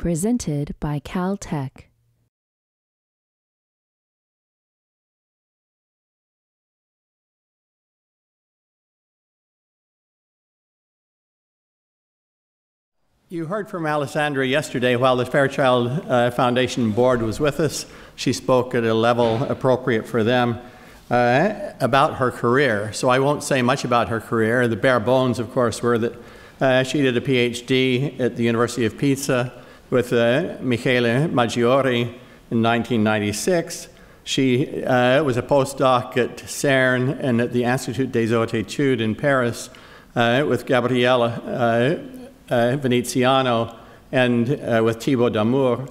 presented by Caltech. You heard from Alessandra yesterday while the Fairchild uh, Foundation board was with us. She spoke at a level appropriate for them uh, about her career. So I won't say much about her career. The bare bones, of course, were that uh, she did a PhD at the University of Pisa with uh, Michele Maggiore in 1996. She uh, was a postdoc at CERN and at the Institut des Hautes Etudes in Paris uh, with Gabriella uh, uh, Veneziano and uh, with Thibaut Damour.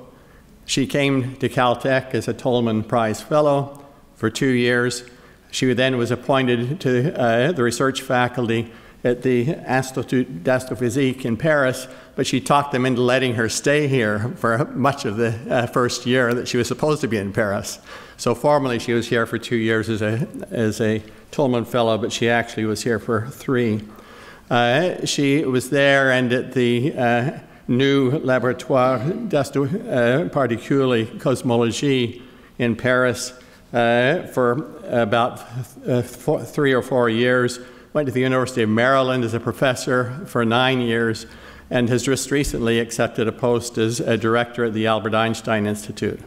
She came to Caltech as a Tolman Prize Fellow for two years. She then was appointed to the research faculty at the Institut d'Astrophysique in Paris, but she talked them into letting her stay here for much of the uh, first year that she was supposed to be in Paris. So formally, she was here for two years as a, as a Tolman Fellow, but she actually was here for three. Uh, she was there and at the uh, new Laboratoire d'Astroparticule uh, Cosmologie in Paris uh, for about th uh, four, three or four years went to the University of Maryland as a professor for nine years, and has just recently accepted a post as a director at the Albert Einstein Institute.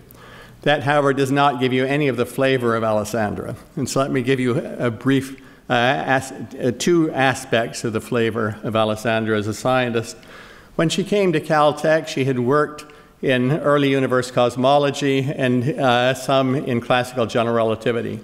That, however, does not give you any of the flavor of Alessandra. And so let me give you a brief uh, as, uh, two aspects of the flavor of Alessandra as a scientist. When she came to Caltech, she had worked in early universe cosmology and uh, some in classical general relativity.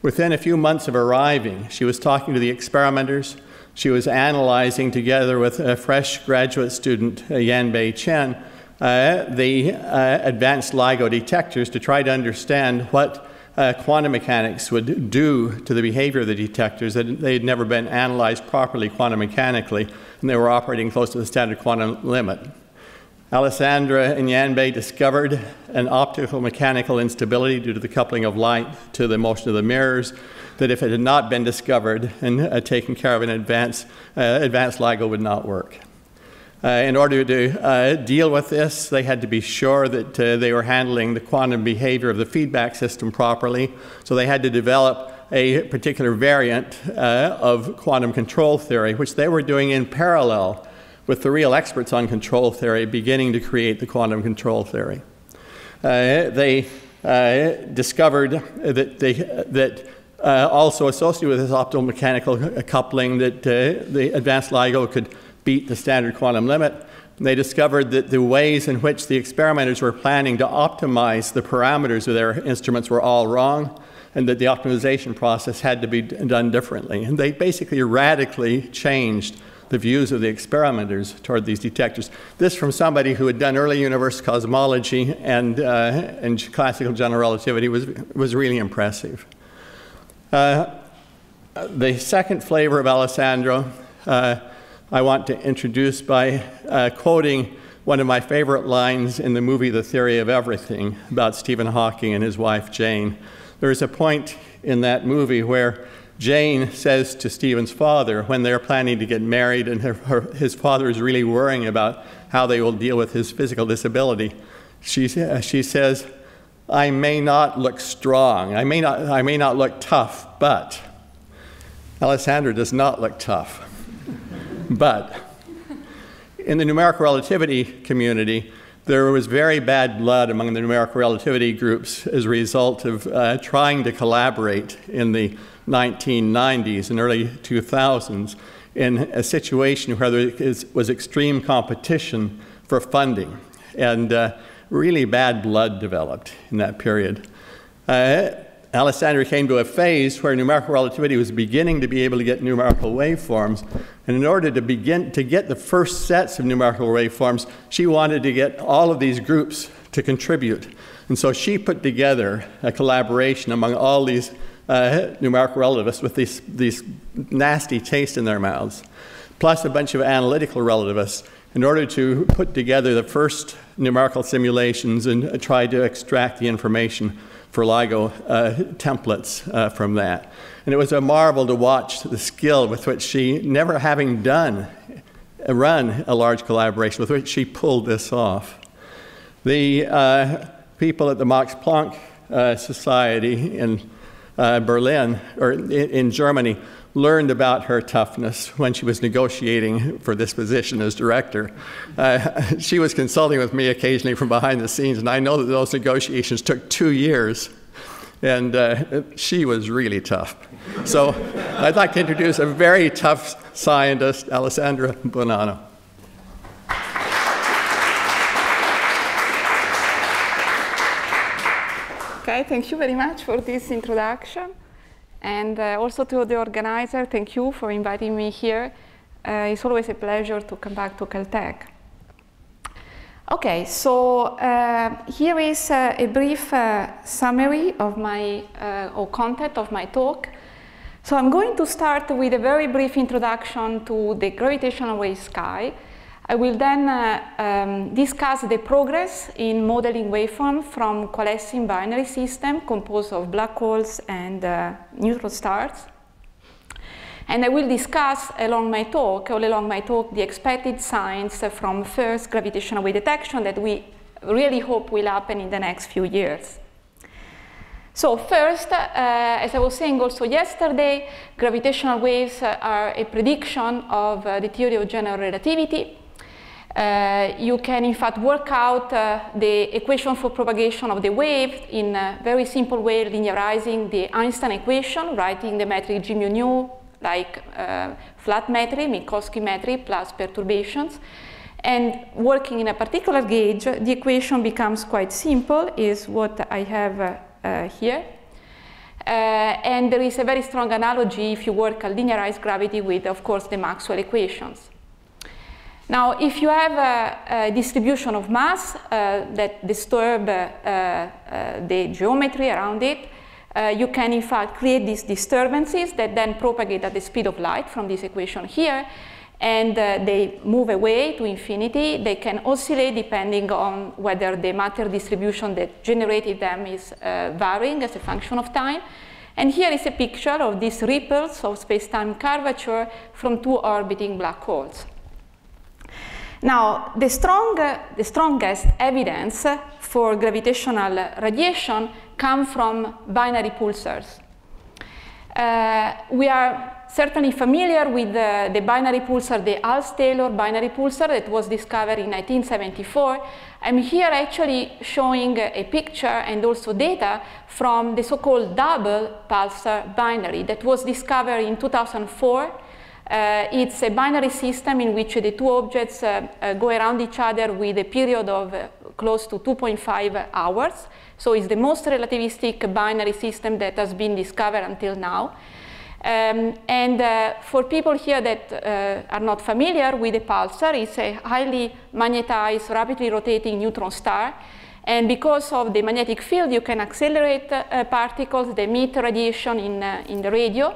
Within a few months of arriving, she was talking to the experimenters. She was analyzing, together with a fresh graduate student, uh, Yanbei Chen, uh, the uh, advanced LIGO detectors to try to understand what uh, quantum mechanics would do to the behavior of the detectors. They had never been analyzed properly quantum mechanically, and they were operating close to the standard quantum limit. Alessandra and Yanbei discovered an optical mechanical instability due to the coupling of light to the motion of the mirrors that if it had not been discovered and uh, taken care of in advance, uh, advanced LIGO would not work. Uh, in order to uh, deal with this, they had to be sure that uh, they were handling the quantum behavior of the feedback system properly, so they had to develop a particular variant uh, of quantum control theory, which they were doing in parallel with the real experts on control theory beginning to create the quantum control theory. Uh, they uh, discovered that, they, that uh, also associated with this optimal mechanical coupling that uh, the advanced LIGO could beat the standard quantum limit. they discovered that the ways in which the experimenters were planning to optimize the parameters of their instruments were all wrong and that the optimization process had to be done differently. And they basically radically changed the views of the experimenters toward these detectors. This from somebody who had done early universe cosmology and, uh, and classical general relativity was, was really impressive. Uh, the second flavor of Alessandro uh, I want to introduce by uh, quoting one of my favorite lines in the movie The Theory of Everything about Stephen Hawking and his wife Jane. There is a point in that movie where Jane says to Stephen's father when they're planning to get married, and her, her, his father is really worrying about how they will deal with his physical disability. She, she says, I may not look strong, I may not, I may not look tough, but Alessandra does not look tough. but in the numerical relativity community, there was very bad blood among the numerical relativity groups as a result of uh, trying to collaborate in the 1990s and early 2000s in a situation where there is, was extreme competition for funding. And uh, really bad blood developed in that period. Uh, came to a phase where numerical relativity was beginning to be able to get numerical waveforms. And in order to begin to get the first sets of numerical waveforms, she wanted to get all of these groups to contribute. And so she put together a collaboration among all these uh, numerical relativists with these, these nasty taste in their mouths, plus a bunch of analytical relativists in order to put together the first numerical simulations and uh, try to extract the information for LIGO uh, templates uh, from that. And it was a marvel to watch the skill with which she, never having done, uh, run a large collaboration, with which she pulled this off. The uh, people at the Max Planck uh, Society in uh, Berlin, or in, in Germany, learned about her toughness when she was negotiating for this position as director. Uh, she was consulting with me occasionally from behind the scenes, and I know that those negotiations took two years, and uh, she was really tough. So I'd like to introduce a very tough scientist, Alessandra Bonanno. Okay, thank you very much for this introduction. And uh, also to the organizer, thank you for inviting me here. Uh, it's always a pleasure to come back to Caltech. Okay, so uh, here is uh, a brief uh, summary of my, uh, or content of my talk. So I'm going to start with a very brief introduction to the gravitational wave sky, I will then uh, um, discuss the progress in modeling waveform from coalescing binary system composed of black holes and uh, neutron stars. And I will discuss along my talk, all along my talk, the expected signs from first gravitational wave detection that we really hope will happen in the next few years. So first, uh, as I was saying also yesterday, gravitational waves are a prediction of uh, the theory of general relativity. Uh, you can, in fact, work out uh, the equation for propagation of the wave in a very simple way, linearizing the Einstein equation, writing the metric G mu nu like uh, flat metric, Minkowski metric plus perturbations. And working in a particular gauge, the equation becomes quite simple, is what I have uh, uh, here. Uh, and there is a very strong analogy if you work a linearized gravity with, of course, the Maxwell equations. Now, if you have a, a distribution of mass uh, that disturb uh, uh the geometry around it, uh, you can in fact create these disturbances that then propagate at the speed of light from this equation here, and uh, they move away to infinity. They can oscillate depending on whether the matter distribution that generated them is varying as a function of time. And here is a picture of these ripples of space-time curvature from two orbiting black holes. Now, the, strong, uh, the strongest evidence for gravitational radiation comes from binary pulsars. Uh, we are certainly familiar with the, uh, the binary pulsar, the Alls-Taylor binary pulsar that was discovered in 1974. I'm here actually showing a picture and also data from the so-called double pulsar binary that was discovered in 2004 uh, it's a binary system in which the two objects uh, uh, go around each other with a period of close to 2.5 hours. So it's the most relativistic binary system that has been discovered until now. Um, and uh, for people here that uh, are not familiar with the pulsar, it's a highly magnetized, rapidly rotating neutron star. And because of the magnetic field, you can accelerate uh, particles that emit radiation in, in the radio.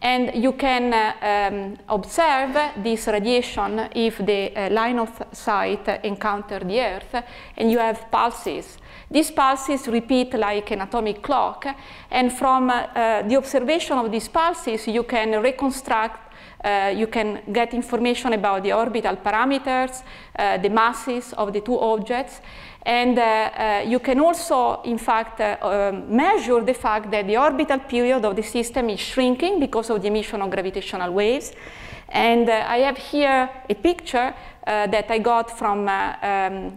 And you can uh, um, observe this radiation if the uh, line of sight encounter the Earth, and you have pulses. These pulses repeat like an atomic clock, and from uh, the observation of these pulses, you can reconstruct uh, you can get information about the orbital parameters, uh, the masses of the two objects, and uh, uh, you can also, in fact, uh, um, measure the fact that the orbital period of the system is shrinking because of the emission of gravitational waves. And uh, I have here a picture uh, that I got from uh, um,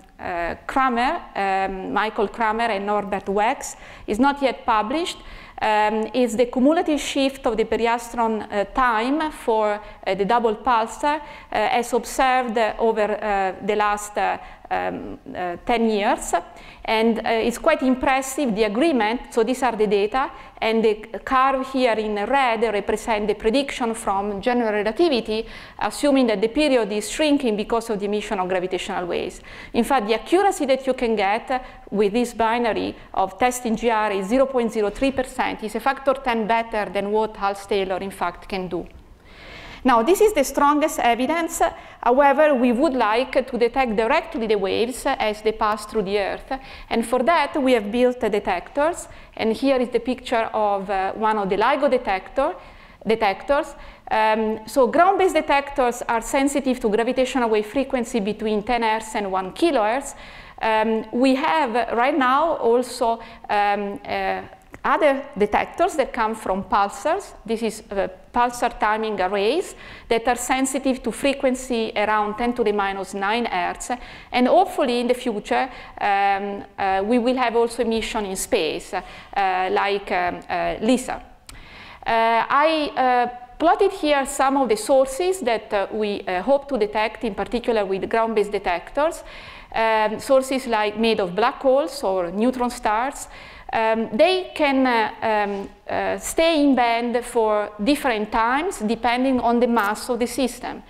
Kramer, um, Michael Kramer and Norbert Wex. It's not yet published. Um, is the cumulative shift of the periastron uh, time for uh, the double pulsar uh, as observed over the last um, uh, 10 years. And uh, it's quite impressive, the agreement. So these are the data. And the curve here in red represent the prediction from general relativity, assuming that the period is shrinking because of the emission of gravitational waves. In fact, the accuracy that you can get with this binary of testing GR is 0.03%. It's a factor 10 better than what Hals-Taylor, in fact, can do. Now, this is the strongest evidence. However, we would like to detect directly the waves as they pass through the Earth. And for that, we have built detectors. And here is the picture of uh, one of the LIGO detector, detectors. Um, so ground-based detectors are sensitive to gravitational wave frequency between 10 Hz and 1 kilohertz. Um, we have right now also um, uh, other detectors that come from pulsars, this is uh, pulsar timing arrays that are sensitive to frequency around 10 to the minus 9 hertz. And hopefully in the future, um, uh, we will have also mission in space, uh, like um, uh, LISA. Uh, I uh, plotted here some of the sources that uh, we uh, hope to detect, in particular with ground-based detectors. Um, sources like made of black holes or neutron stars, um, they can uh, um, uh, stay in band for different times depending on the mass of the system.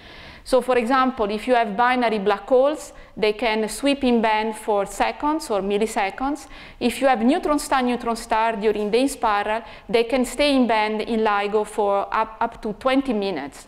So for example, if you have binary black holes, they can sweep in band for seconds or milliseconds. If you have neutron star, neutron star during the spiral, they can stay in band in LIGO for up, up to 20 minutes.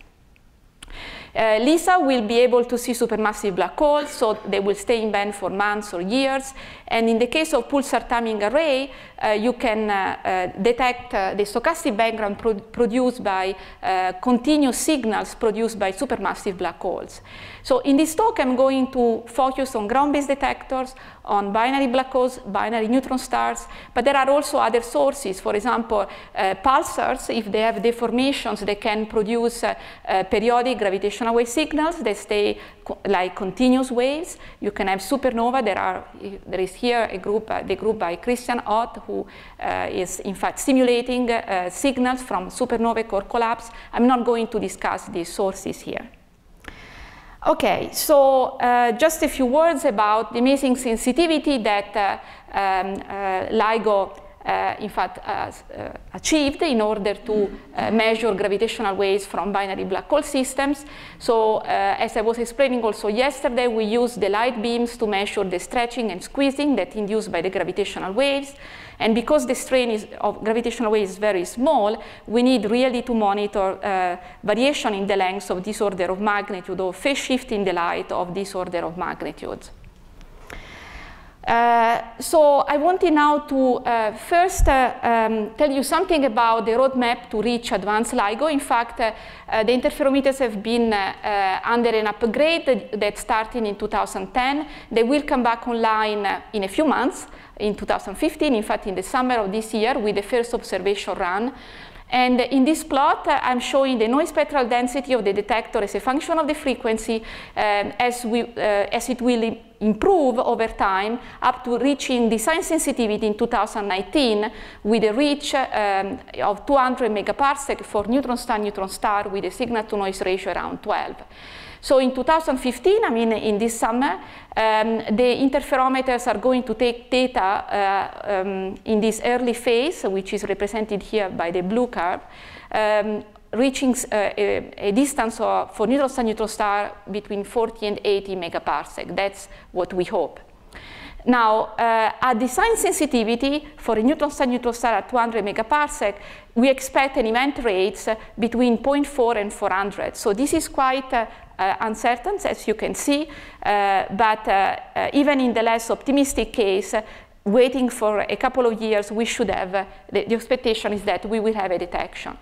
Uh, LISA will be able to see supermassive black holes, so they will stay in band for months or years. And in the case of pulsar timing array, uh, you can uh, uh detect uh, the stochastic background pro produced by uh, continuous signals produced by supermassive black holes. So in this talk, I'm going to focus on ground-based detectors, on binary black holes, binary neutron stars, but there are also other sources, for example, uh, pulsars, if they have deformations, they can produce uh, uh, periodic gravitational wave signals, they stay co like continuous waves. You can have supernova, there, are, there is here a group, uh, the group by Christian Ott, who uh, is in fact simulating uh, signals from supernova core collapse. I'm not going to discuss these sources here. Okay, so uh, just a few words about the amazing sensitivity that uh, um, uh, LIGO uh, in fact uh, achieved in order to measure gravitational waves from binary black hole systems. So as I was explaining also yesterday, we use the light beams to measure the stretching and squeezing that induced by the gravitational waves. And because the strain is, of gravitational wave is very small, we need really to monitor uh, variation in the length of this order of magnitude or phase shift in the light of this order of magnitude. Uh, so I wanted now to uh, first uh, um, tell you something about the roadmap to reach advanced LIGO. In fact, uh, uh, the interferometers have been uh, under an upgrade that, that started in 2010. They will come back online in a few months in 2015, in fact in the summer of this year with the first observation run. And in this plot, uh, I'm showing the noise spectral density of the detector as a function of the frequency um, as, we, uh, as it will improve over time up to reaching design sensitivity in 2019 with a reach um, of 200 megaparsec for neutron star neutron star with a signal to noise ratio around 12. So in 2015, I mean in this summer, um, the interferometers are going to take data uh, um, in this early phase, which is represented here by the blue curve, um, reaching uh, a, a, distance of, for neutron star neutron star between 40 and 80 megaparsec. That's what we hope. Now, uh, at design sensitivity for a neutron star neutron star at 200 megaparsec, we expect an event rates between 0.4 and 400. So this is quite uh, uh, uncertainties, as you can see. Uh, but uh, even in the less optimistic case, waiting for a couple of years, we should have, uh, the, the, expectation is that we will have a detection.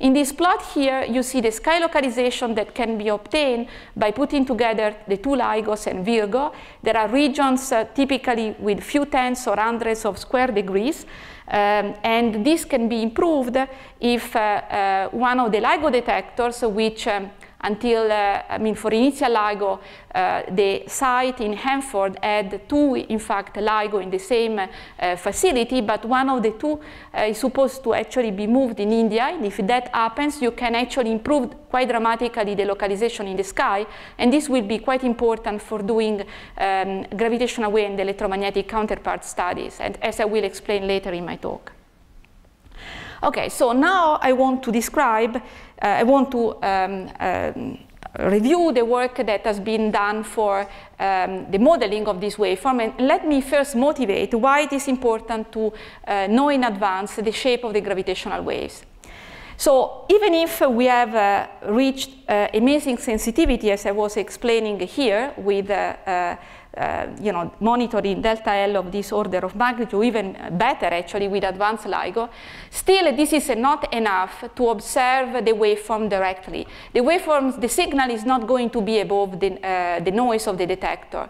In this plot here, you see the sky localization that can be obtained by putting together the two LIGOs and Virgo. There are regions uh, typically with few tens or hundreds of square degrees. Um, and this can be improved if uh, uh one of the LIGO detectors, which um, until, uh, I mean, for initial LIGO, uh, the site in Hanford had two, in fact, LIGO in the same uh, facility, but one of the two uh, is supposed to actually be moved in India. And if that happens, you can actually improve quite dramatically the localization in the sky, and this will be quite important for doing um, gravitational wave and electromagnetic counterpart studies, and as I will explain later in my talk. Okay, so now I want to describe, uh, I want to um, um, review the work that has been done for um, the modeling of this waveform. And let me first motivate why it is important to uh, know in advance the shape of the gravitational waves. So even if we have uh, reached uh, amazing sensitivity, as I was explaining here, with uh, uh you know, monitoring delta L of this order of magnitude, even better actually with advanced LIGO, still this is not enough to observe the waveform directly. The waveform, the signal is not going to be above the, uh, the noise of the detector.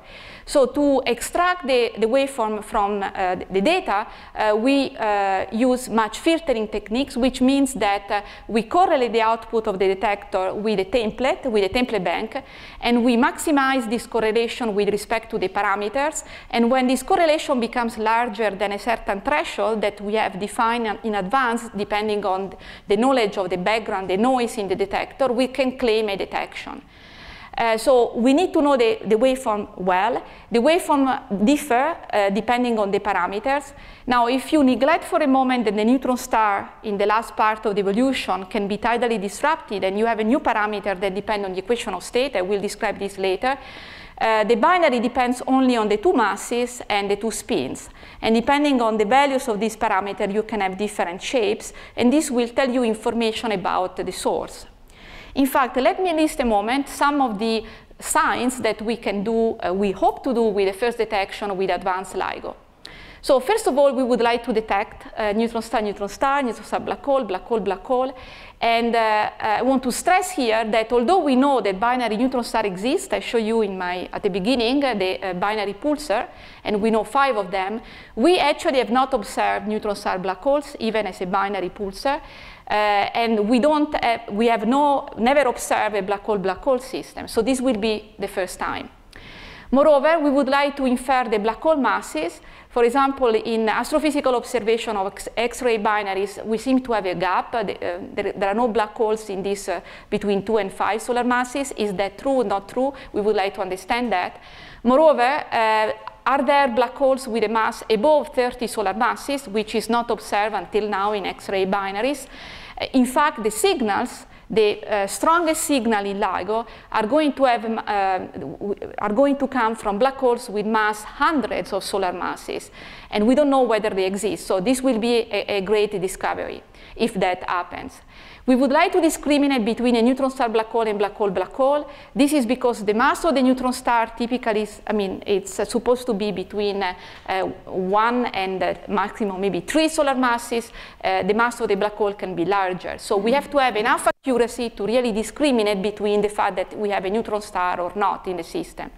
So to extract the, the waveform from uh, the data, uh, we uh, use match filtering techniques, which means that uh, we correlate the output of the detector with a template, with a template bank, and we maximize this correlation with respect to the parameters. And when this correlation becomes larger than a certain threshold that we have defined in advance, depending on the knowledge of the background, the noise in the detector, we can claim a detection. Uh, so we need to know the, the waveform well. The waveform differ uh, depending on the parameters. Now, if you neglect for a moment that the neutron star in the last part of the evolution can be tidally disrupted and you have a new parameter that depends on the equation of state, I will describe this later, uh, the binary depends only on the two masses and the two spins. And depending on the values of this parameter, you can have different shapes, and this will tell you information about the source. In fact, let me list a moment some of the signs that we can do, uh, we hope to do with the first detection with advanced LIGO. So first of all, we would like to detect uh, neutron star, neutron star, neutron star black hole, black hole, black hole. And uh, uh I want to stress here that although we know that binary neutron star exists, I show you in my, at the beginning uh, the uh, binary pulsar, and we know five of them, we actually have not observed neutron star black holes, even as a binary pulsar. Uh, and we, don't have, uh, we have no, never observed a black hole-black hole system. So this will be the first time. Moreover, we would like to infer the black hole masses. For example, in astrophysical observation of X-ray binaries, we seem to have a gap. Uh, there are no black holes in this uh, between 2 and 5 solar masses. Is that true, not true? We would like to understand that. Moreover, uh, are there black holes with a mass above 30 solar masses, which is not observed until now in X-ray binaries? Eh, in fact, the signals, the eh, strongest signal in LIGO are going to have eh, are going to come from black holes with mass hundreds of solar masses, and we don't know whether they exist. So this will be a, a great discovery if that happens. We would like to discriminate between a neutron star black hole and black hole black hole. This is because the mass of the neutron star typically is, I mean, it's uh, supposed to be between uh, uh, one and uh, maximum maybe three solar masses. Uh, the mass of the black hole can be larger. So we have to have enough accuracy to really discriminate between the fact that we have a neutron star or not in the system.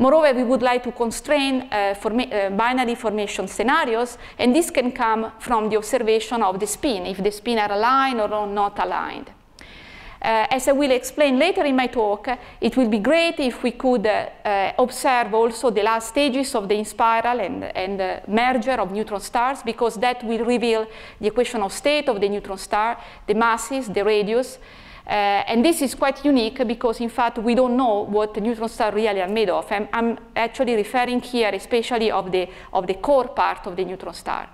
Moreover, we would like to constrain uh, forma uh, binary formation scenarios, and this can come from the observation of the spin, if the spin are aligned or not aligned. Uh, as I will explain later in my talk, it will be great if we could uh, uh, observe also the last stages of the in-spiral and, and merger of neutron stars, because that will reveal the equation of state of the neutron star, the masses, the radius, uh, and this is quite unique because, in fact, we don't know what neutron stars really are made of. I'm, I'm actually referring here especially of the, of the core part of the neutron star.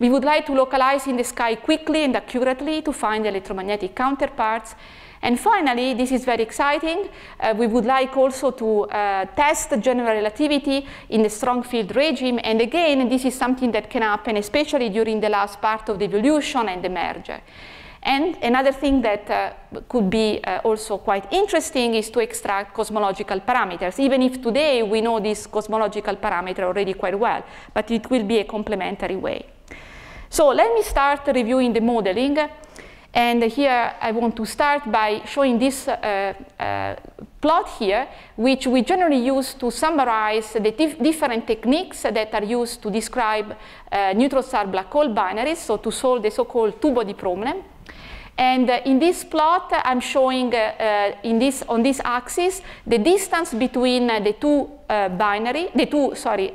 We would like to localize in the sky quickly and accurately to find electromagnetic counterparts. And finally, this is very exciting, uh, we would like also to uh, test general relativity in the strong field regime. And again, this is something that can happen, especially during the last part of the evolution and the merger. And another thing that uh, could be uh, also quite interesting is to extract cosmological parameters, even if today we know this cosmological parameter already quite well, but it will be a complementary way. So let me start reviewing the modeling. And here I want to start by showing this uh, uh, plot here, which we generally use to summarize the dif different techniques that are used to describe uh, neutron star black hole binaries, so to solve the so-called two-body problem. And uh, in this plot, uh, I'm showing uh, in this, on this axis the distance between the two binary, the two sorry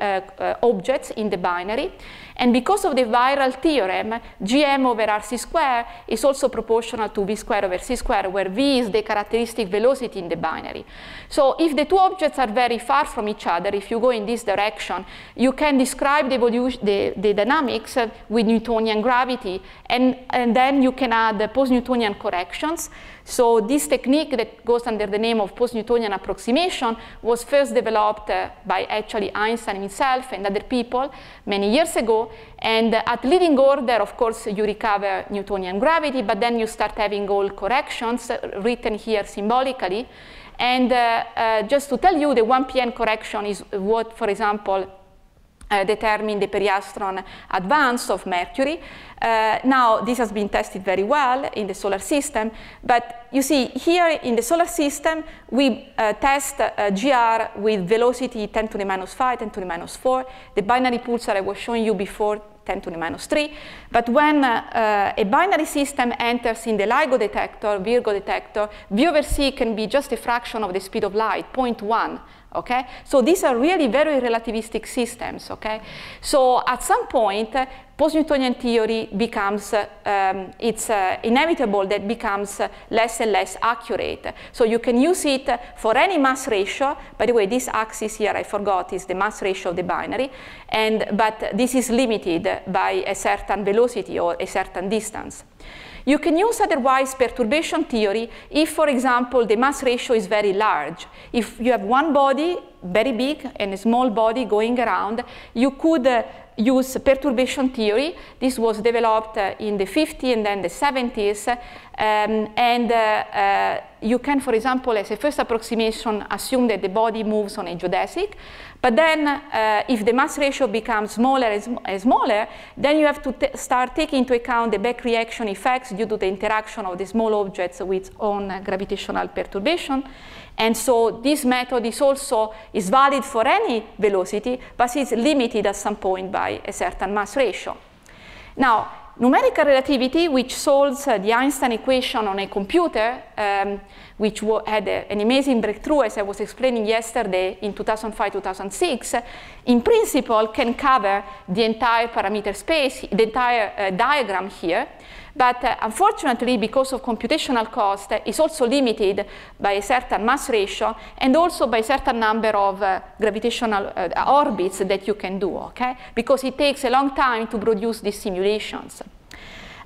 objects in the binary. And because of the viral theorem, gm over rc square is also proportional to v square over c square, where v is the characteristic velocity in the binary. So if the two objects are very far from each other, if you go in this direction, you can describe the, the, the dynamics with Newtonian gravity, and, and then you can add post-Newtonian corrections so this technique that goes under the name of post-Newtonian approximation was first developed uh, by actually Einstein himself and other people many years ago. And uh, at leading order, of course, you recover Newtonian gravity, but then you start having all corrections uh, written here symbolically. And uh, uh, just to tell you, the 1 pn correction is what, for example, Eh, determine the periastron advance of Mercury. Uh, now, this has been tested very well in the solar system, but you see, here in the solar system, we uh, test GR with velocity 10 to the minus 5, 10 to the minus 4, the binary pulsar I was showing you before, 10 to the minus 3. But when uh, uh, a binary system enters in the LIGO detector, Virgo detector, v over c can be just a fraction of the speed of light, 0.1 okay? So these are really very relativistic systems, okay? So at some point, uh, post-Newtonian theory becomes, uh, um, it's uh, inevitable that becomes less and less accurate. So you can use it for any mass ratio. By the way, this axis here, I forgot, is the mass ratio of the binary. And, but this is limited by a certain velocity or a certain distance. You can use otherwise perturbation theory if, for example, the mass ratio is very large. If you have one body, very big, and a small body going around, you could uh, use perturbation theory. This was developed uh, in the 50s and then the 70s. Um, and uh, uh, you can, for example, as a first approximation, assume that the body moves on a geodesic. But then uh, if the mass ratio becomes smaller and, sm and smaller, then you have to start taking into account the back reaction effects due to the interaction of the small objects with own uh, gravitational perturbation. And so this method is also is valid for any velocity, but it's limited at some point by a certain mass ratio. Now, numerical relativity, which solves uh, the Einstein equation on a computer, um, which had a, uh, an amazing breakthrough, as I was explaining yesterday, in 2005-2006, in principle can cover the entire parameter space, the entire uh, diagram here. But uh, unfortunately, because of computational cost, uh, is also limited by a certain mass ratio and also by a certain number of uh, gravitational uh, orbits that you can do, okay? Because it takes a long time to produce these simulations.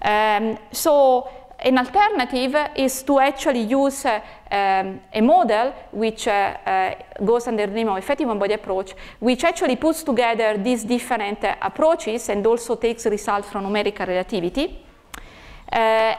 Um, so an alternative is to actually use uh, um, a model which uh, uh, goes under the name of effective body approach, which actually puts together these different uh, approaches and also takes results from numerical relativity. Uh,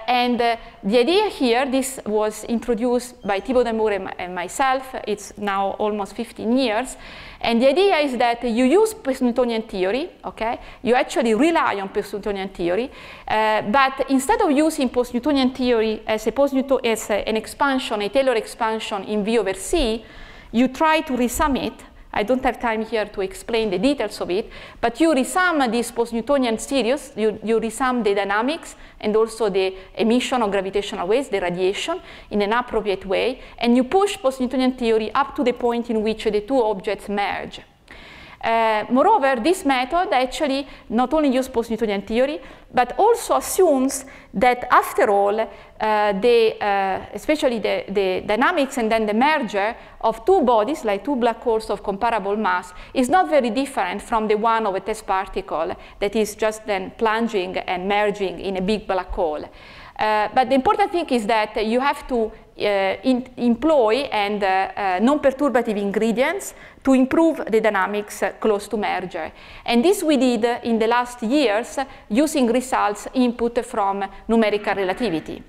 and uh, the idea here, this was introduced by Thibaut Damour and, and myself, it's now almost 15 years, and the idea is that you use post newtonian theory, okay? You actually rely on post newtonian theory, uh, but instead of using post newtonian theory as, a post as a, an expansion, a Taylor expansion in V over C, you try to resum it I don't have time here to explain the details of it, but you resum these post-Newtonian series, you, you resum the dynamics and also the emission of gravitational waves, the radiation, in an appropriate way, and you push post-Newtonian theory up to the point in which the two objects merge. Uh, moreover, this method actually not only uses post-Newtonian theory, but also assumes that after all, uh, the, uh, especially the, the, dynamics and then the merger of two bodies, like two black holes of comparable mass, is not very different from the one of a test particle that is just then plunging and merging in a big black hole. Uh, but the important thing is that you have to Eh, in, employ and eh, eh, non-perturbative ingredients to improve the dynamics close to merger. And this we did in the last years using results input from numerical relativity.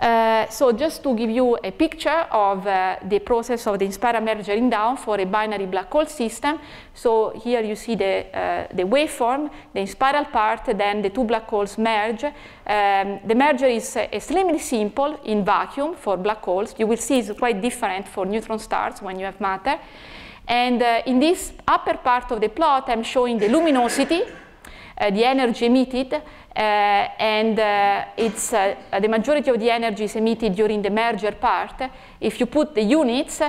Uh, so just to give you a picture of uh, the process of the Inspira merging down for a binary black hole system. So here you see the, uh, the waveform, the Inspiral part, then the two black holes merge. Um, the merger is extremely simple in vacuum for black holes. You will see it's quite different for neutron stars when you have matter. And uh, in this upper part of the plot, I'm showing the luminosity, uh, the energy emitted, Eh, and eh, it's, eh, the majority of the energy is emitted during the merger part. If you put the units,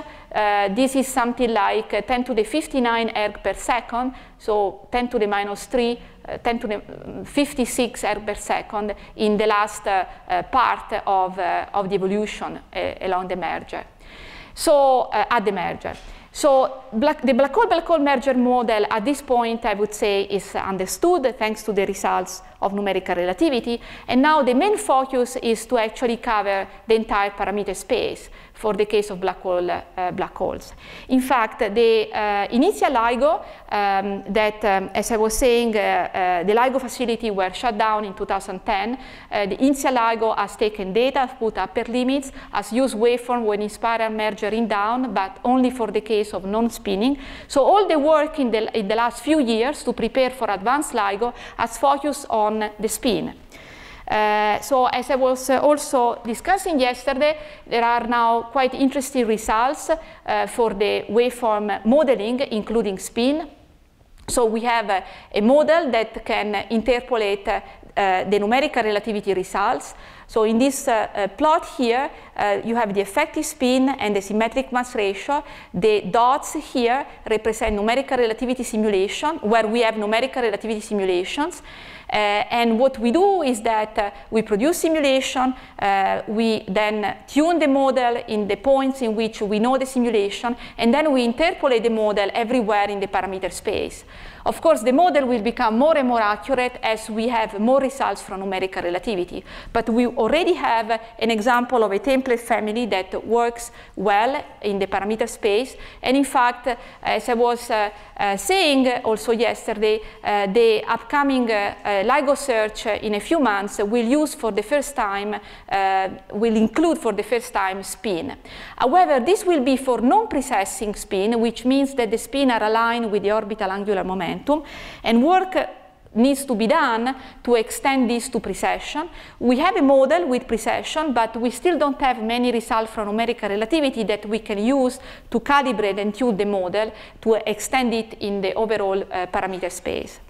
this is something like 10 to the 59 erg per second, so 10 to the minus 3 10 to the mm, 56 erg per second in the last uh, uh, part of, uh, of the evolution along the merger. So at the merger. So black, the black hole-black hole merger model at this point, I would say, is understood thanks to the results of numerical relativity. And now the main focus is to actually cover the entire parameter space for the case of black, hole, uh, black holes. In fact, the uh, initial LIGO um, that, um, as I was saying, uh, uh the LIGO facility were shut down in 2010. Uh, the initial LIGO has taken data, put upper limits, has used waveform when inspiral spiral merger in down, but only for the case case of non-spinning. So all the work in the, in the last few years to prepare for advanced LIGO has focused on the spin. Uh, so as I was uh, also discussing yesterday, there are now quite interesting results uh, for the waveform modeling, including spin. So we have a model that can interpolate uh, uh, the numerical relativity results. So in this uh, uh, plot here, you have the effective spin and the symmetric mass ratio. The dots here represent numerical relativity simulation, where we have numerical relativity simulations. Uh, and what we do is that uh, we produce simulation, uh, we then tune the model in the points in which we know the simulation, and then we interpolate the model everywhere in the parameter space. Of course, the model will become more and more accurate as we have more results from numerical relativity. But we already have an example of a template family that works well in the parameter space. And in fact, as I was uh, uh, saying also yesterday, uh, the upcoming uh, uh, LIGO search in a few months will use for the first time, uh, will include for the first time spin. However, this will be for non-precessing spin, which means that the spin are aligned with the orbital angular momentum momentum, and work needs to be done to extend this to precession. We have a model with precession, but we still don't have many results from numerical relativity that we can use to calibrate and tune the model to extend it in the overall uh, parameter space.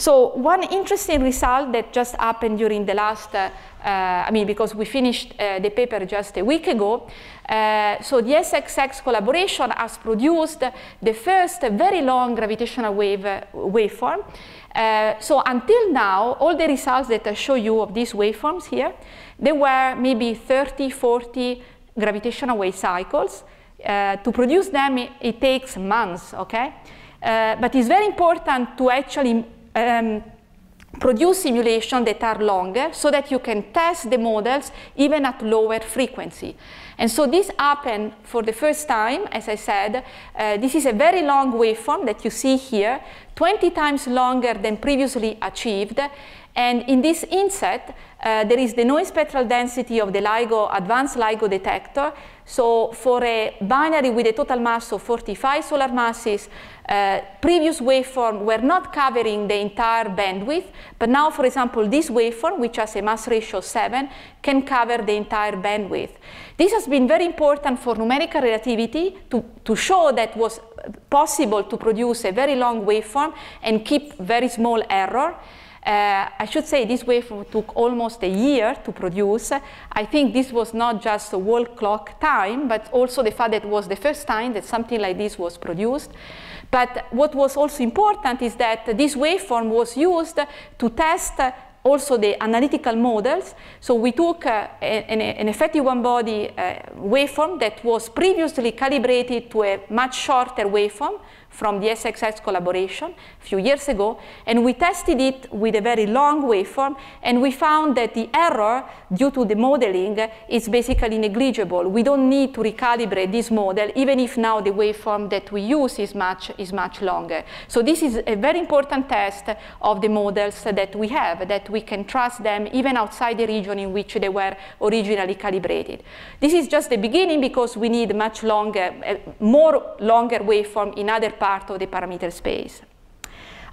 So one interesting result that just happened during the last, uh, uh, I mean, because we finished uh, the paper just a week ago. Uh, so the SXX collaboration has produced the first very long gravitational wave uh, waveform. Uh, so until now, all the results that I show you of these waveforms here, they were maybe 30, 40 gravitational wave cycles. to produce them, it, it takes months, okay? but it's very important to actually um, produce simulations that are longer so that you can test the models even at lower frequency. And so this happened for the first time, as I said. Uh, this is a very long waveform that you see here, 20 times longer than previously achieved. And in this inset, uh, there is the noise spectral density of the LIGO advanced LIGO detector so for a binary with a total mass of 45 solar masses, uh, previous waveform were not covering the entire bandwidth, but now, for example, this waveform, which has a mass ratio 7, can cover the entire bandwidth. This has been very important for numerical relativity to, to show that was possible to produce a very long waveform and keep very small error. Uh, I should say this wave took almost a year to produce. I think this was not just world clock time, but also the fact that it was the first time that something like this was produced. But what was also important is that this waveform was used to test also the analytical models. So we took uh, an, an, effective one-body uh, waveform that was previously calibrated to a much shorter waveform, from the SXS collaboration a few years ago, and we tested it with a very long waveform, and we found that the error due to the modeling is basically negligible. We don't need to recalibrate this model, even if now the waveform that we use is much, is much longer. So this is a very important test of the models that we have, that we can trust them even outside the region in which they were originally calibrated. This is just the beginning because we need much longer, eh, more longer waveform in other part of the parameter space.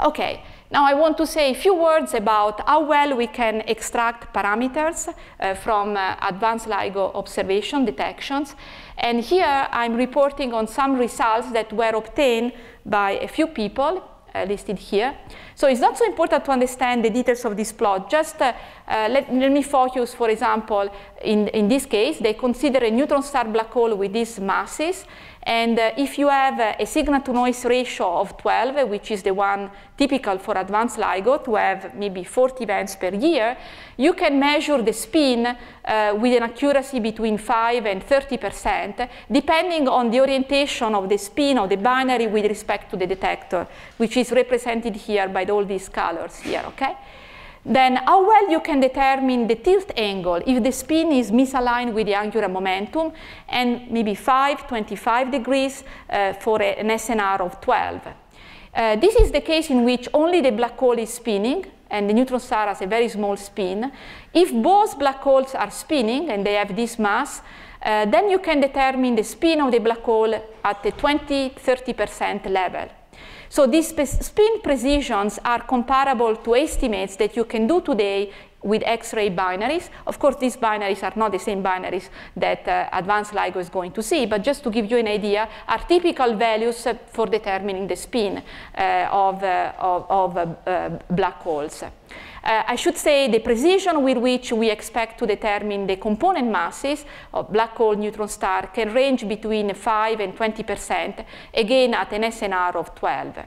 Okay, now I want to say a few words about how well we can extract parameters uh, from uh, advanced LIGO observation detections. And here I'm reporting on some results that were obtained by a few people uh, listed here. So it's not so important to understand the details of this plot. Just uh, uh, let, let, me focus, for example, in, in this case, they consider a neutron star black hole with these masses and uh, if you have uh, a signal-to-noise ratio of 12, which is the one typical for advanced LIGO to have maybe 40 events per year, you can measure the spin uh, with an accuracy between 5 and 30%, depending on the orientation of the spin of the binary with respect to the detector, which is represented here by all these colors here, okay? then how well you can determine the tilt angle if the spin is misaligned with the angular momentum and maybe 5, 25 degrees uh, for a, an SNR of 12. Uh, this is the case in which only the black hole is spinning and the neutron star has a very small spin. If both black holes are spinning and they have this mass, uh, then you can determine the spin of the black hole at the 20-30% level. So these spin precisions are comparable to estimates that you can do today with X-ray binaries. Of course, these binaries are not the same binaries that uh, advanced LIGO is going to see, but just to give you an idea, are typical values uh, for determining the spin uh, of, uh, of, of uh, black holes. Uh, I should say the precision with which we expect to determine the component masses of black hole neutron star can range between 5 and 20%, again at an SNR of 12.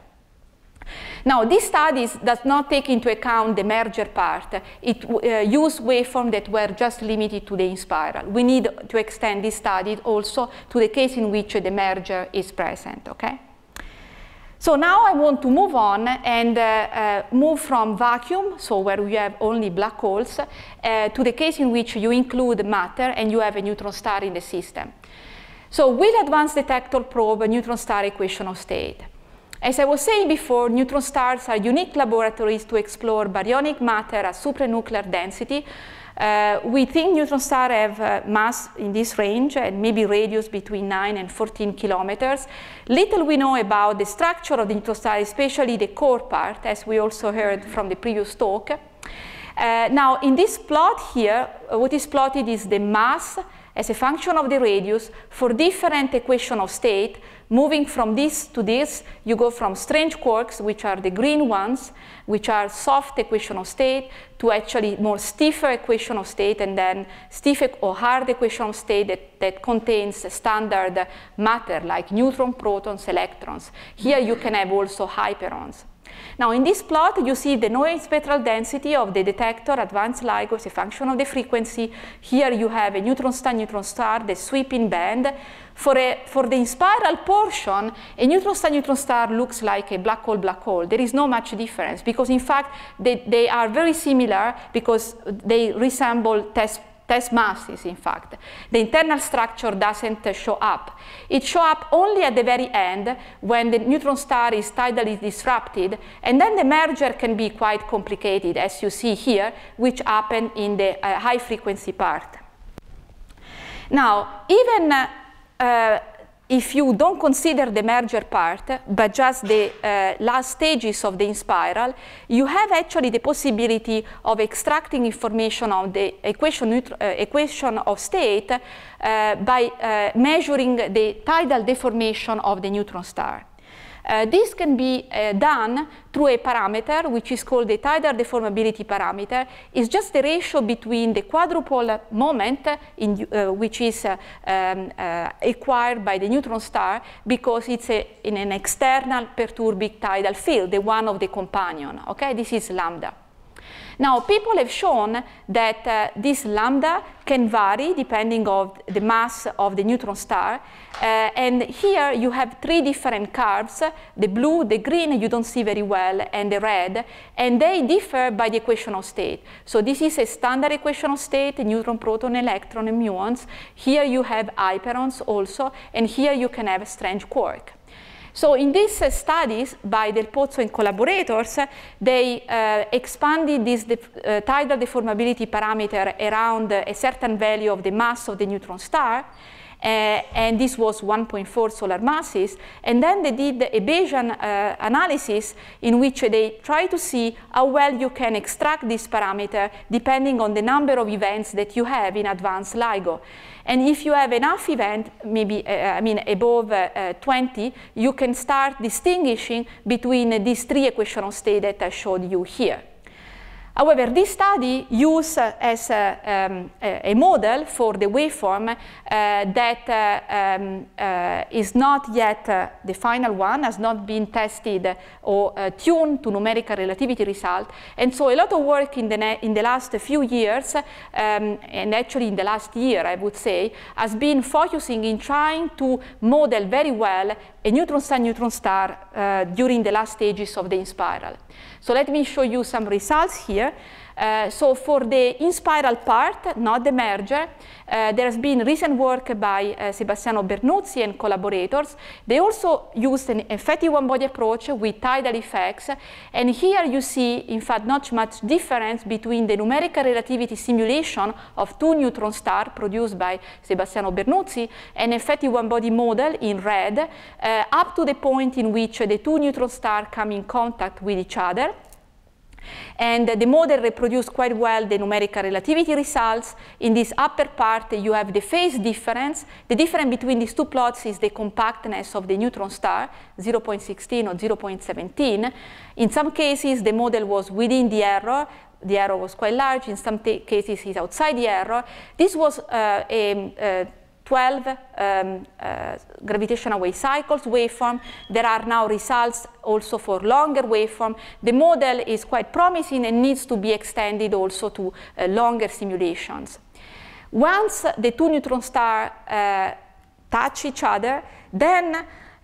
Now, this study does not take into account the merger part. It uh, used waveform that were just limited to the in-spiral. We need to extend this study also to the case in which the merger is present, okay? So now I want to move on and uh, uh, move from vacuum, so where you have only black holes, uh, to the case in which you include matter and you have a neutron star in the system. So with advanced detector probe, neutron star equation of state. As I was saying before, neutron stars are unique laboratories to explore baryonic matter at supranuclear density, uh, we think neutron stars have uh, mass in this range and maybe radius between 9 and 14 kilometers. Little we know about the structure of the neutron star, especially the core part, as we also heard from the previous talk. Uh, now, in this plot here, uh, what is plotted is the mass as a function of the radius for different equation of state. Moving from this to this, you go from strange quarks, which are the green ones, which are soft equation of state, to actually more stiffer equation of state, and then stiff or hard equation of state that, that contains standard matter, like neutron, protons, electrons. Here you can have also hyperons. Now in this plot you see the noise spectral density of the detector advanced LIGO is a function of the frequency. Here you have a neutron star neutron star, the sweeping band. For, a, for the spiral portion, a neutron star neutron star looks like a black hole black hole. There is no much difference because in fact they, they are very similar because they resemble test test masses, in fact. The internal structure doesn't show up. It shows up only at the very end when the neutron star is tidally disrupted, and then the merger can be quite complicated, as you see here, which happened in the uh, high frequency part. Now, even uh, uh, if you don't consider the merger part, but just the uh, last stages of the inspiral, you have actually the possibility of extracting information on the equation, uh, equation of state uh, by uh, measuring the tidal deformation of the neutron star. Uh, this can be uh, done through a parameter which is called the tidal deformability parameter. It's just the ratio between the quadrupole moment, in, uh, which is uh, um, uh, acquired by the neutron star, because it's a, in an external perturbic tidal field, the one of the companion. Okay, this is lambda. Now, people have shown that uh, this lambda can vary depending on the mass of the neutron star. Uh, and here you have three different curves, the blue, the green you don't see very well, and the red. And they differ by the equational state. So this is a standard equational state, neutron, proton, electron, and muons. Here you have hyperons also, and here you can have strange quark. So in these uh, studies by Del Pozzo and collaborators, they uh, expanded this def uh, tidal deformability parameter around a certain value of the mass of the neutron star. Eh, and this was 1.4 solar masses. And then they did a Bayesian eh, analysis in which they try to see how well you can extract this parameter depending on the number of events that you have in advanced LIGO. And if you have enough event, maybe, uh, I mean, above uh, uh, 20, you can start distinguishing between these three equational states that I showed you here. However, this study used as a, um, a, model for the waveform uh, that uh, um, uh, is not yet the final one, has not been tested or tuned to numerical relativity result. And so a lot of work in the, in the last few years, um, and actually in the last year, I would say, has been focusing in trying to model very well a neutron star-neutron star, uh, during the last stages of the in spiral. So let me show you some results here. Eh, so for the inspiral part, not the merger, uh, there has been recent work by uh, Sebastiano Bernuzzi and collaborators. They also used an effective one-body approach with tidal effects. And here you see, in fact, not much difference between the numerical relativity simulation of two neutron stars produced by Sebastiano Bernuzzi and effective one-body model in red, up to the point in which the two neutron stars come in contact with each other and the model reproduced quite well the numerical relativity results. In this upper part, you have the phase difference. The difference between these two plots is the compactness of the neutron star, 0.16 or 0.17. In some cases, the model was within the error, the error was quite large. In some cases, it's outside the error. This was uh, a, a 12 um, uh, gravitational wave cycles, waveform. There are now results also for longer waveform. The model is quite promising and needs to be extended also to uh, longer simulations. Once the two neutron stars uh, touch each other, then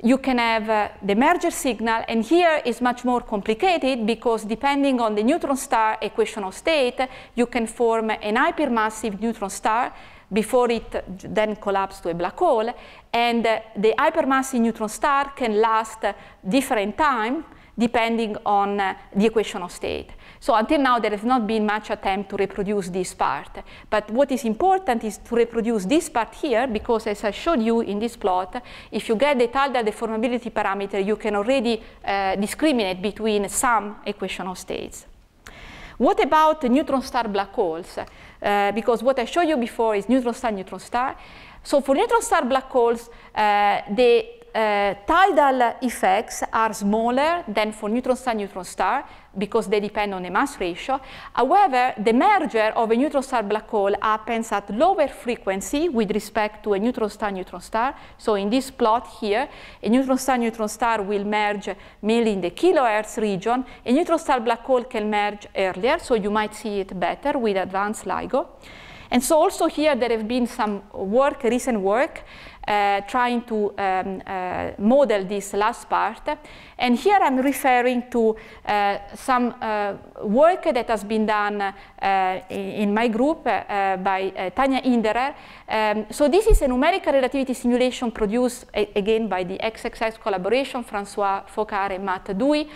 you can have uh, the merger signal, and here is much more complicated because depending on the neutron star equational state, you can form an hypermassive neutron star before it then collapses to a black hole. And uh, the hypermassive neutron star can last uh, different time depending on uh, the equation of state. So until now, there has not been much attempt to reproduce this part. But what is important is to reproduce this part here, because as I showed you in this plot, if you get the Talda deformability parameter, you can already uh, discriminate between some equation of states. What about neutron star black holes? Uh, because what I showed you before is neutron star, neutron star. So for neutron star black holes, uh, the uh, tidal effects are smaller than for neutron star, neutron star because they depend on a mass ratio. However, the merger of a neutron star black hole happens at lower frequency with respect to a neutron star neutron star. So in this plot here, a neutron star neutron star will merge mainly in the kilohertz region. A neutron star black hole can merge earlier, so you might see it better with advanced LIGO. And so also here there have been some work, recent work, uh, trying to um, uh, model this last part. And here I'm referring to uh, some uh, work that has been done uh, in, my group uh, by Tanya Inderer. Um, so this is a numerical relativity simulation produced again by the XXX collaboration, Francois Focare and Matt Dewey,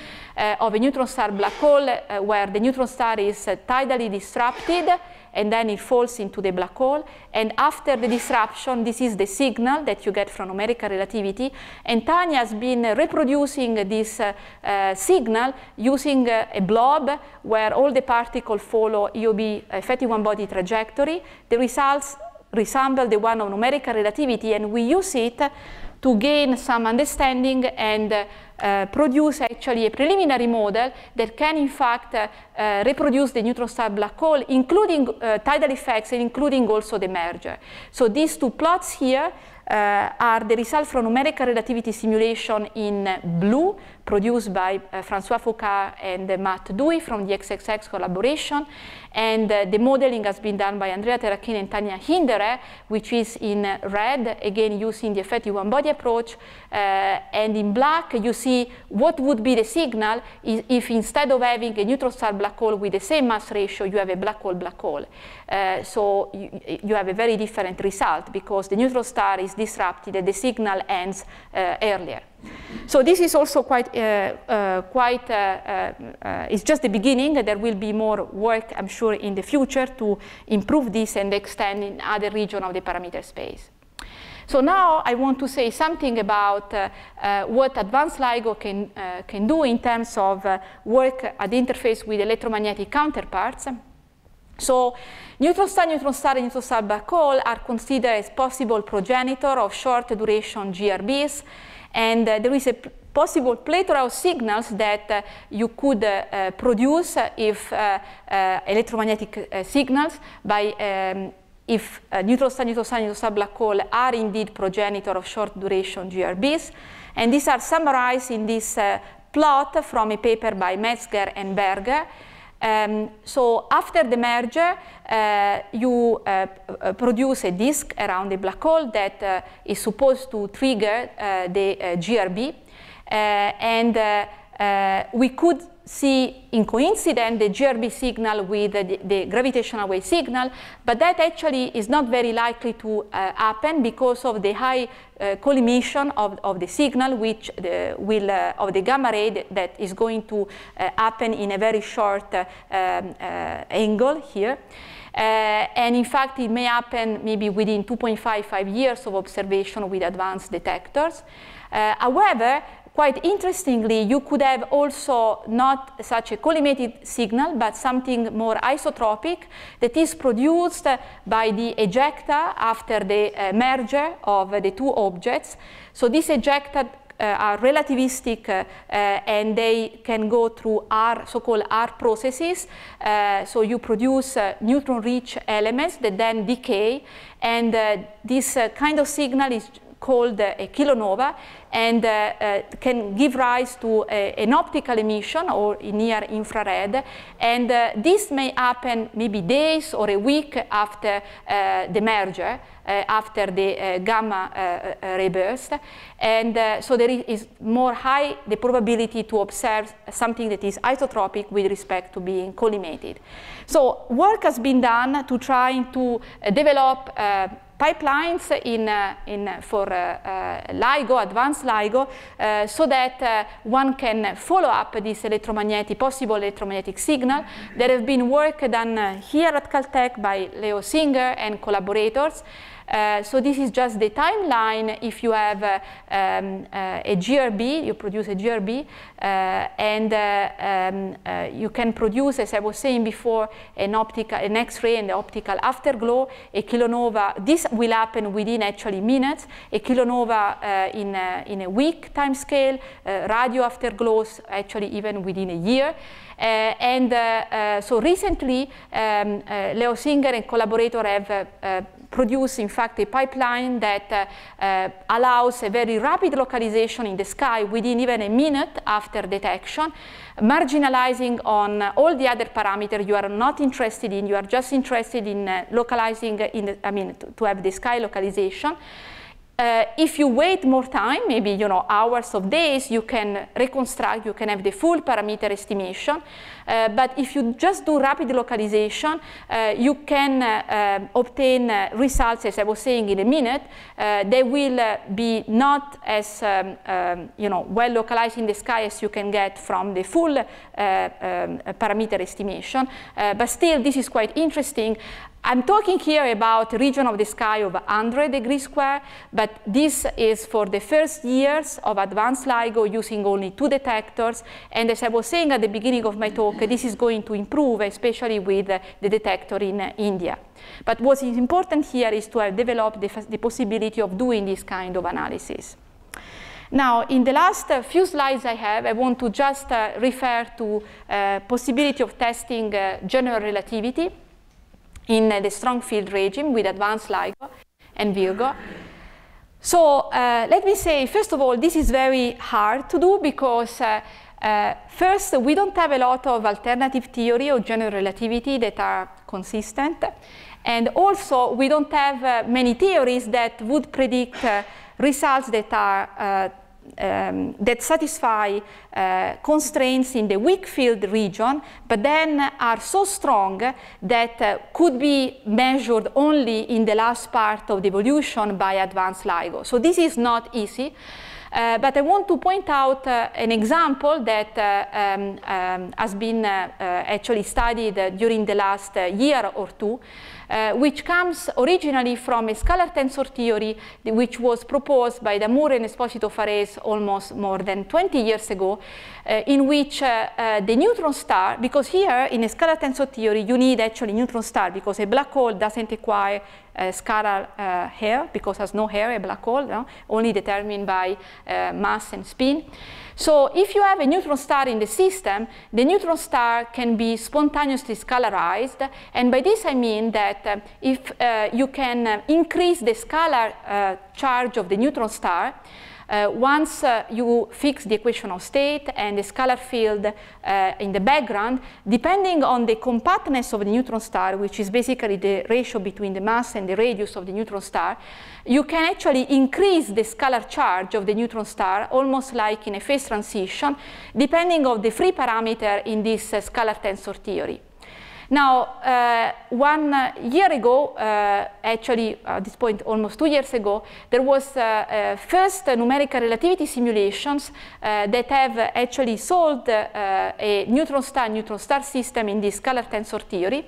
of a neutron star black hole where the neutron star is tidally disrupted and then it falls into the black hole. And after the disruption, this is the signal that you get from numerical relativity. And Tanya has been reproducing this uh, uh, signal using uh, a blob where all the particles follow EOB effective one-body trajectory. The results resemble the one of numerical relativity, and we use it to gain some understanding and uh, Eh, produce actually a preliminary model that can in fact uh, reproduce the neutron star black hole, including eh, tidal effects and including also the merger. So these two plots here are the result from numerical relativity simulation in blue produced by uh, Francois Foucault and Matt Dewey from the XXX collaboration. And uh, the modeling has been done by Andrea Terracchini and Tania Hindere, which is in red, again using the effective one body approach. Uh, and in black, you see what would be the signal if instead of having a neutron star black hole with the same mass ratio, you have a black hole black hole. Uh, so you, you, have a very different result because the neutron star is disrupted and the signal ends uh, earlier. So this is also quite, uh, uh, quite uh, it's just the beginning. There will be more work, I'm sure, in the future to improve this and extend in other region of the parameter space. So now I want to say something about uh, uh, what advanced LIGO can, uh, can do in terms of work at interface with electromagnetic counterparts. So neutron star, neutron star, neutron star black hole are considered as possible progenitor of short duration GRBs and uh, there is a possible plethora of signals that uh, you could uh, uh, produce if uh, uh, electromagnetic signals by um, if neutral star, neutron star, neutron star black hole are indeed progenitor of short duration GRBs. And these are summarized in this plot from a paper by Metzger and Berger. Um, so after the merger, uh, you uh, uh produce a disk around the black hole that uh, is supposed to trigger uh, the uh, GRB. and we could see in coincidence the GRB signal with the, the, gravitational wave signal, but that actually is not very likely to uh, happen because of the high uh, collimission of, of the signal which the, will, uh, of the gamma ray that is going to uh, happen in a very short uh, um, uh, angle here. and in fact, it may happen maybe within 2.55 years of observation with advanced detectors. however, Quite interestingly, you could have also not such a collimated signal, but something more isotropic that is produced by the ejecta after the uh, merger of the two objects. So these ejecta uh, are relativistic uh, uh, and they can go through R, so-called R processes. Uh, so you produce uh, neutron-rich elements that then decay, and uh, this kind of signal is called a kilonova and uh, uh, can give rise to uh, an optical emission or near infrared. And this may happen maybe days or a week after the merger. Uh, after the uh, gamma uh, reburst. And so there is more high the probability to observe something that is isotropic with respect to being collimated. So work has been done to trying to develop pipelines in, uh, in, uh, for uh, LIGO, advanced LIGO, so that one can follow up this electromagnetic, possible electromagnetic signal. There have been work done here at Caltech by Leo Singer and collaborators uh, so this is just the timeline. If you have uh, um, uh, a GRB, you produce a GRB, uh, and uh, um, you can produce, as I was saying before, an optical, an X-ray and the optical afterglow. A kilonova. This will happen within actually minutes. A kilonova in a, in a week time scale. radio afterglows actually even within a year. and so recently, um, Leo Singer and collaborator have produce, in fact, a pipeline that uh, uh, allows a very rapid localization in the sky within even a minute after detection, marginalizing on all the other parameters you are not interested in. You are just interested in uh, localizing, in the, I mean, to, to have the sky localization. Uh, if you wait more time, maybe you know hours of days, you can reconstruct, you can have the full parameter estimation. Uh, but if you just do rapid localization, uh, you can uh, um, obtain uh, results, as I was saying, in a minute. Uh, they will be not as um, um, you know well localized in the sky as you can get from the full um, parameter estimation. but still, this is quite interesting. I'm talking here about region of the sky of 100 degrees square, but this is for the first years of advanced LIGO using only two detectors. And as I was saying at the beginning of my talk, this is going to improve, especially with the detector in uh, India. But what is important here is to have developed the, the possibility of doing this kind of analysis. Now, in the last uh, few slides I have, I want to just uh, refer to uh, possibility of testing uh, general relativity in the strong field regime with advanced LIGO and Virgo. So uh, let me say, first of all, this is very hard to do because uh, uh, first, we don't have a lot of alternative theory of general relativity that are consistent. And also, we don't have uh, many theories that would predict uh, results that are uh, um, that satisfy uh, constraints in the weak field region, but then are so strong that uh, could be measured only in the last part of the evolution by advanced LIGO. So this is not easy. Uh, but I want to point out uh, an example that uh, um, um, has been uh, uh, actually studied during the last uh, year or two. Uh, which comes originally from a scalar tensor theory which was proposed by Damour and Esposito farese almost more than 20 years ago, uh, in which uh, uh, the neutron star, because here in a scalar tensor theory you need actually neutron star because a black hole doesn't acquire uh, scalar hair because has no hair, a black hole, no? only determined by mass and spin. So if you have a neutron star in the system, the neutron star can be spontaneously scalarized. And by this I mean that uh, if uh, you can uh, increase the scalar uh, charge of the neutron star, uh, once uh, you fix the equation of state and the scalar field uh, in the background, depending on the compactness of the neutron star, which is basically the ratio between the mass and the radius of the neutron star, you can actually increase the scalar charge of the neutron star, almost like in a phase transition, depending on the free parameter in this scalar tensor theory. Now, uh, one year ago, uh, actually at this point almost two years ago, there was uh, first numerical relativity simulations that have actually solved a neutron star-neutron star system in this color tensor theory.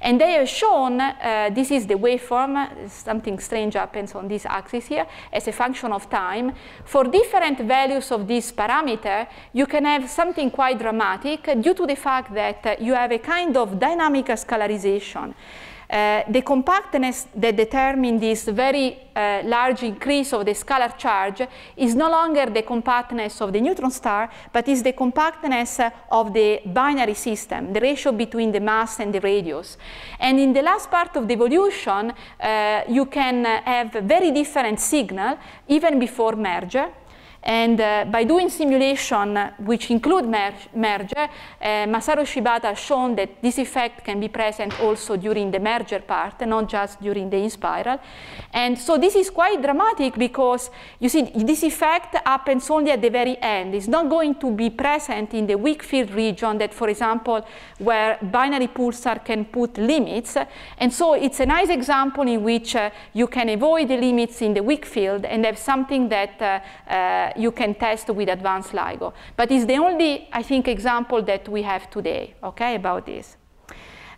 And they have shown uh, this is the waveform, something strange happens on this axis here, as a function of time. For different values of this parameter, you can have something quite dramatic due to the fact that uh, you have a kind of dynamic scalarization. Eh, the compactness that determines this very uh, large increase of the scalar charge is no longer the compactness of the neutron star, but is the compactness of the binary system, the ratio between the mass and the radius. And in the last part of the evolution, uh, you can have very different signal even before merger. And uh, by doing simulation, uh, which include mer merge, uh, Masaru Shibata has shown that this effect can be present also during the merger part, not just during the in-spiral. And so this is quite dramatic because, you see, this effect happens only at the very end. It's not going to be present in the weak field region that, for example, where binary pulsar can put limits. And so it's a nice example in which uh, you can avoid the limits in the weak field and have something that uh, uh, you can test with advanced LIGO. But it's the only, I think, example that we have today, okay, about this,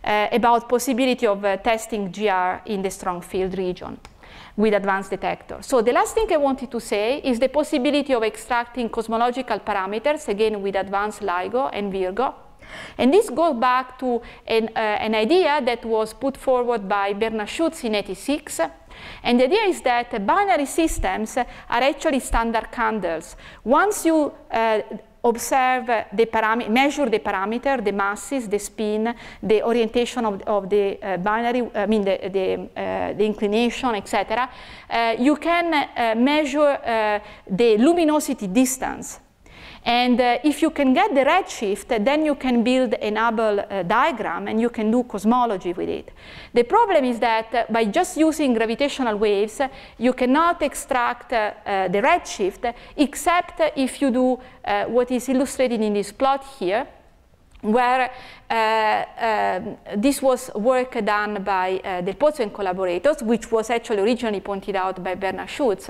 uh, about possibility of uh, testing GR in the strong field region with advanced detector. So the last thing I wanted to say is the possibility of extracting cosmological parameters, again with advanced LIGO and Virgo, and this goes back to an, uh, an, idea that was put forward by Bernard Schutz in 86 and the idea is that binary systems are actually standard candles. Once you uh, observe the measure the parameter, the masses, the spin, the orientation of, of the uh, binary, I mean the, the, uh, the inclination, etc. Uh, you can uh, measure uh, the luminosity distance and uh, if you can get the redshift, then you can build an Hubble uh, diagram and you can do cosmology with it. The problem is that uh, by just using gravitational waves, uh, you cannot extract uh, the redshift except if you do what is illustrated in this plot here, where uh, uh, this was work done by uh, Del Pozzo and collaborators, which was actually originally pointed out by Bernard Schutz.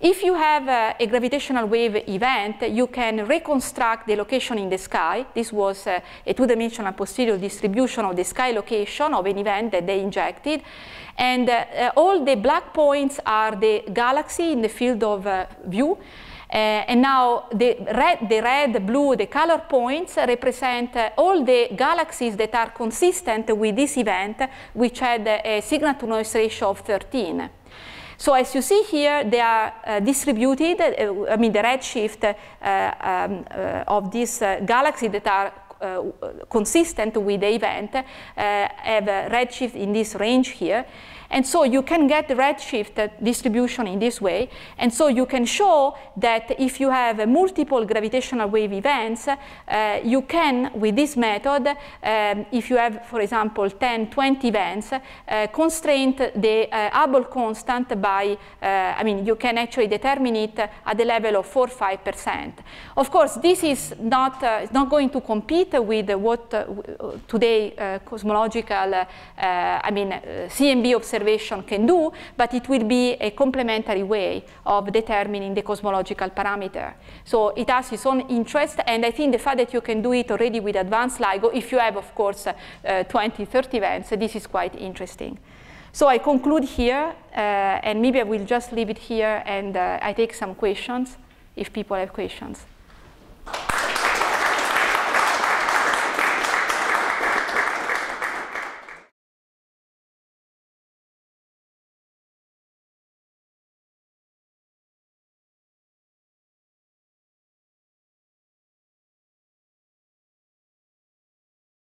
If you have a gravitational wave event, you can reconstruct the location in the sky. This was uh, a two-dimensional posterior distribution of the sky location of an event that they injected. And uh, uh, all the black points are the galaxy in the field of view. Eh, and now the red, the red, the blue, the color points represent all the galaxies that are consistent with this event, which had a signal-to-noise ratio of 13. So as you see here, they are uh, distributed, uh, I mean the redshift uh, um, uh, of this uh, galaxy that are uh, consistent with the event have a redshift in this range here. And so you can get the redshift distribution in this way. And so you can show that if you have multiple gravitational wave events, uh, you can, with this method, um, if you have, for example, 10, 20 events, uh, constrain the uh, Hubble constant by, uh, I mean, you can actually determine it at the level of 4 5%. Of course, this is not, uh, not going to compete with what uh, today uh, cosmological, I mean, CMB observation observation can do, but it will be a complementary way of determining the cosmological parameter. So it has its own interest, and I think the fact that you can do it already with advanced LIGO, if you have, of course, uh, 20, 30 events, this is quite interesting. So I conclude here, uh, and maybe I will just leave it here, and uh, I take some questions if people have questions.